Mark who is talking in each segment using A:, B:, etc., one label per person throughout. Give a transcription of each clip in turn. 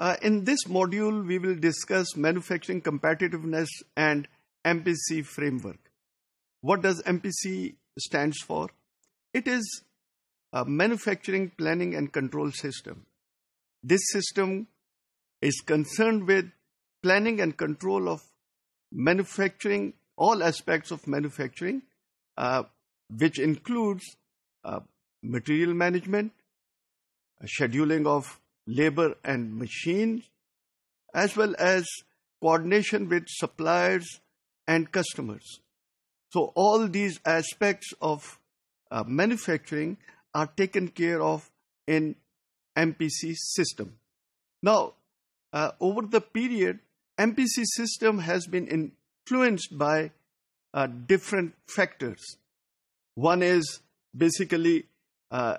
A: Uh, in this module, we will discuss manufacturing competitiveness and MPC framework. What does MPC stands for? It is a manufacturing planning and control system. This system is concerned with planning and control of manufacturing, all aspects of manufacturing, uh, which includes uh, material management, scheduling of labor and machines, as well as coordination with suppliers and customers. So, all these aspects of uh, manufacturing are taken care of in MPC system. Now, uh, over the period, MPC system has been influenced by uh, different factors. One is basically uh,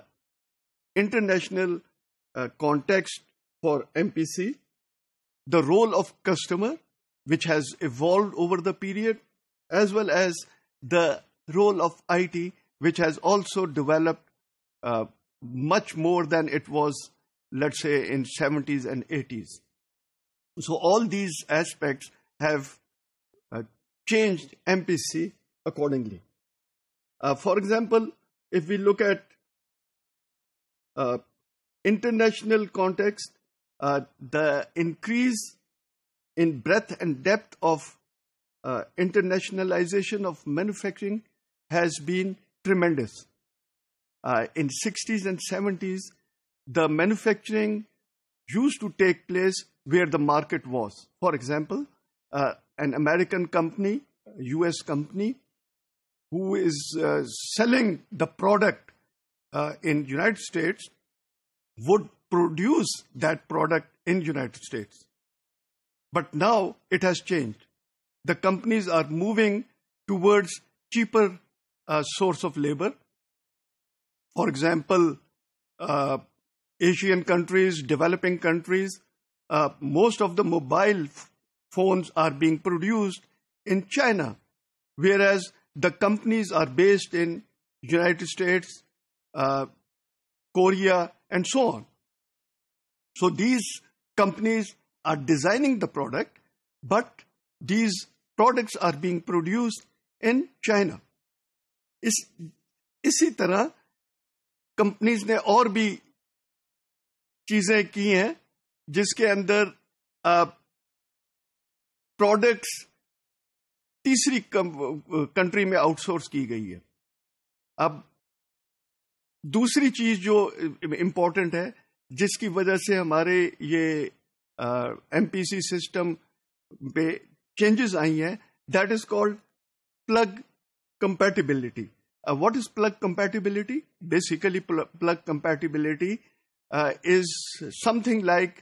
A: international uh, context for MPC, the role of customer, which has evolved over the period, as well as the role of IT, which has also developed uh, much more than it was, let's say, in 70s and 80s. So all these aspects have uh, changed MPC accordingly. Uh, for example, if we look at uh, international context, uh, the increase in breadth and depth of uh, internationalization of manufacturing has been tremendous. Uh, in 60s and 70s, the manufacturing used to take place where the market was. For example, uh, an American company, U.S. company, who is uh, selling the product uh, in United States would produce that product in United States. But now it has changed. The companies are moving towards cheaper uh, source of labor. For example, uh, Asian countries, developing countries, uh, most of the mobile f- phones are being produced in China, whereas the companies are based in United States, uh, Korea, and so on. So these companies are designing the product, but these products are being produced in China. इस इसी तरह companies ने और भी चीजें की हैं जिसके अंदर प्रोडक्ट्स तीसरी कंट्री में आउटसोर्स की गई है अब दूसरी चीज जो इम्पोर्टेंट है जिसकी वजह से हमारे ये एमपीसी सिस्टम पे चेंजेस आई हैं that is called plug compatibility what is plug compatibility basically plug compatibility is something like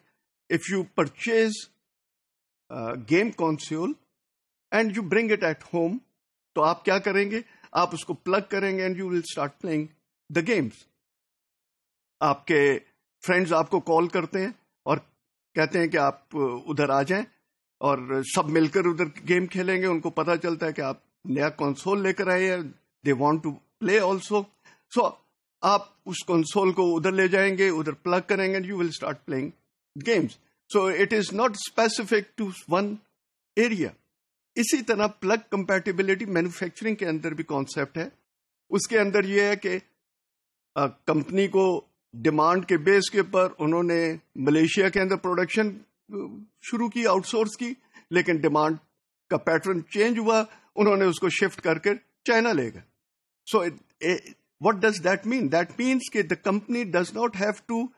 A: if you purchase game console and you bring it at home तो आप क्या करेंगे आप उसको प्लग करेंगे and you will start playing the games आपके friends आपको call करते हैं और कहते हैं कि आप uh, उधर आ जाएं और सब मिलकर उधर गेम खेलेंगे उनको पता चलता है कि आप नया कंसोल लेकर आए हैं they want to play also so आप उस कंसोल को उधर ले जाएंगे उधर प्लग करेंगे you will start playing games so it is not specific to one area इसी तरह प्लग कंपेटेबिलिटी मैन्युफैक्चरिंग के अंदर भी कॉन्सेप्ट है उसके अंदर यह है कि कंपनी को डिमांड के बेस के ऊपर उन्होंने मलेशिया के अंदर प्रोडक्शन शुरू की आउटसोर्स की लेकिन डिमांड का पैटर्न चेंज हुआ उन्होंने उसको शिफ्ट करके चाइना ले गए so what does that mean that means कि the company does not have to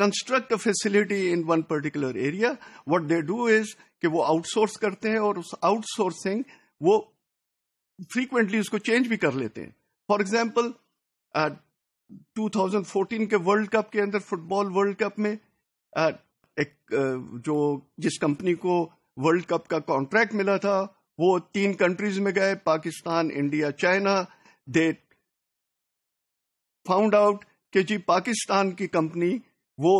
A: construct a a in one particular area area. They do is कि वो आउटसोर्स करते हैं और उस आउटसोर्सिंग वो फ्रीक्वेंटली उसको चेंज भी कर लेते हैं फॉर एग्जाम्पल 2014 के वर्ल्ड कप के अंदर फुटबॉल वर्ल्ड कप में एक जो जिस कंपनी को वर्ल्ड कप का कॉन्ट्रैक्ट मिला था वो तीन कंट्रीज में गए Pakistan India China they found out कि जी पाकिस्तान की कंपनी वो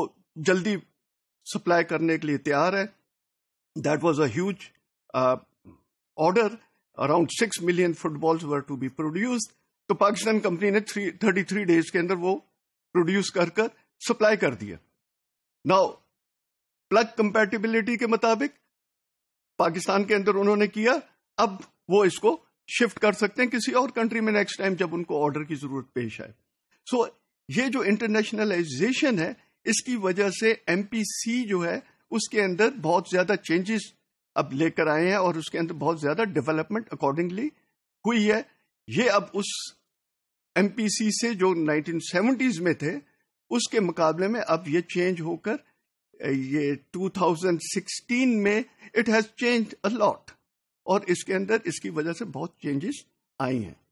A: जल्दी सप्लाई करने के लिए तैयार है that was huge order around six million footballs were to be produced तो पाकिस्तान कंपनी ने थर्टी थ्री डेज के अंदर वो प्रोड्यूस कर कर सप्लाई कर दिया नाउ प्लग कंपेटिबिलिटी के मुताबिक पाकिस्तान के अंदर उन्होंने किया अब वो इसको शिफ्ट कर सकते हैं किसी और कंट्री में नेक्स्ट टाइम जब उनको ऑर्डर की जरूरत पेश आए सो so, ये जो इंटरनेशनलाइजेशन है इसकी वजह से एमपीसी जो है उसके अंदर बहुत ज्यादा चेंजेस अब लेकर आए हैं और उसके अंदर बहुत ज्यादा डेवलपमेंट अकॉर्डिंगली हुई है ये अब उस एमपीसी से जो 1970s में थे उसके मुकाबले में अब ये चेंज होकर ये 2016 में it has change a lot और इसके अंदर इसकी वजह से बहुत चेंजेस आई हैं